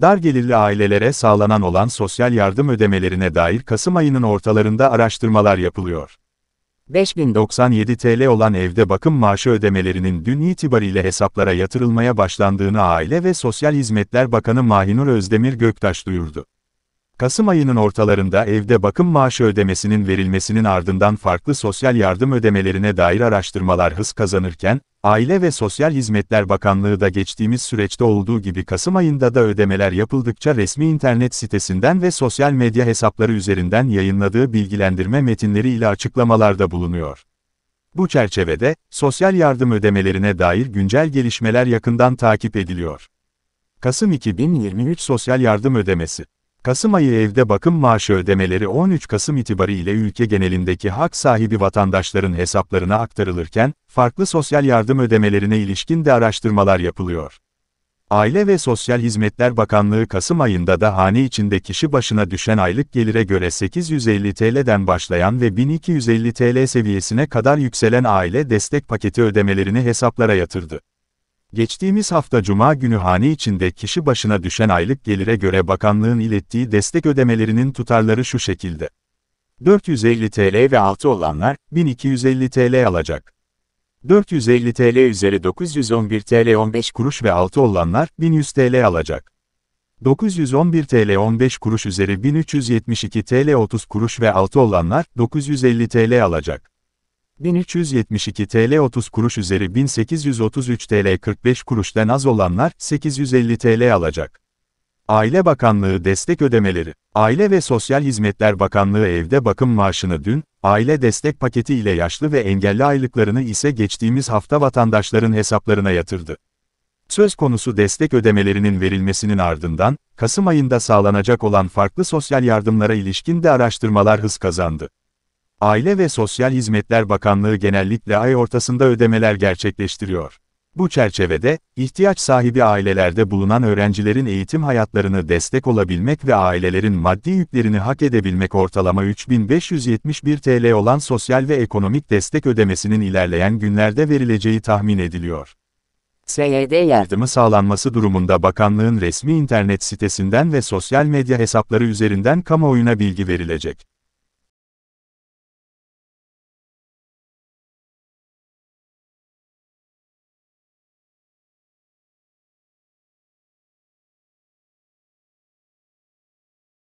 Dar gelirli ailelere sağlanan olan sosyal yardım ödemelerine dair Kasım ayının ortalarında araştırmalar yapılıyor. 5097 TL olan evde bakım maaşı ödemelerinin dün itibariyle hesaplara yatırılmaya başlandığını Aile ve Sosyal Hizmetler Bakanı Mahinur Özdemir Göktaş duyurdu. Kasım ayının ortalarında evde bakım maaşı ödemesinin verilmesinin ardından farklı sosyal yardım ödemelerine dair araştırmalar hız kazanırken, Aile ve Sosyal Hizmetler Bakanlığı da geçtiğimiz süreçte olduğu gibi Kasım ayında da ödemeler yapıldıkça resmi internet sitesinden ve sosyal medya hesapları üzerinden yayınladığı bilgilendirme metinleri ile açıklamalarda bulunuyor. Bu çerçevede, sosyal yardım ödemelerine dair güncel gelişmeler yakından takip ediliyor. Kasım 2023 Sosyal Yardım Ödemesi Kasım ayı evde bakım maaşı ödemeleri 13 Kasım itibariyle ülke genelindeki hak sahibi vatandaşların hesaplarına aktarılırken, farklı sosyal yardım ödemelerine ilişkin de araştırmalar yapılıyor. Aile ve Sosyal Hizmetler Bakanlığı Kasım ayında da hane içinde kişi başına düşen aylık gelire göre 850 TL'den başlayan ve 1250 TL seviyesine kadar yükselen aile destek paketi ödemelerini hesaplara yatırdı. Geçtiğimiz hafta Cuma günü hane içinde kişi başına düşen aylık gelire göre bakanlığın ilettiği destek ödemelerinin tutarları şu şekilde. 450 TL ve altı olanlar 1250 TL alacak. 450 TL üzeri 911 TL 15 kuruş ve altı olanlar 1100 TL alacak. 911 TL 15 kuruş üzeri 1372 TL 30 kuruş ve altı olanlar 950 TL alacak. 1372 TL 30 kuruş üzeri 1833 TL 45 kuruştan az olanlar 850 TL alacak. Aile Bakanlığı destek ödemeleri. Aile ve Sosyal Hizmetler Bakanlığı evde bakım maaşını dün, aile destek paketi ile yaşlı ve engelli aylıklarını ise geçtiğimiz hafta vatandaşların hesaplarına yatırdı. Söz konusu destek ödemelerinin verilmesinin ardından, Kasım ayında sağlanacak olan farklı sosyal yardımlara ilişkin de araştırmalar hız kazandı. Aile ve Sosyal Hizmetler Bakanlığı genellikle ay ortasında ödemeler gerçekleştiriyor. Bu çerçevede, ihtiyaç sahibi ailelerde bulunan öğrencilerin eğitim hayatlarını destek olabilmek ve ailelerin maddi yüklerini hak edebilmek ortalama 3571 TL olan sosyal ve ekonomik destek ödemesinin ilerleyen günlerde verileceği tahmin ediliyor. SYD yardımı sağlanması durumunda bakanlığın resmi internet sitesinden ve sosyal medya hesapları üzerinden kamuoyuna bilgi verilecek.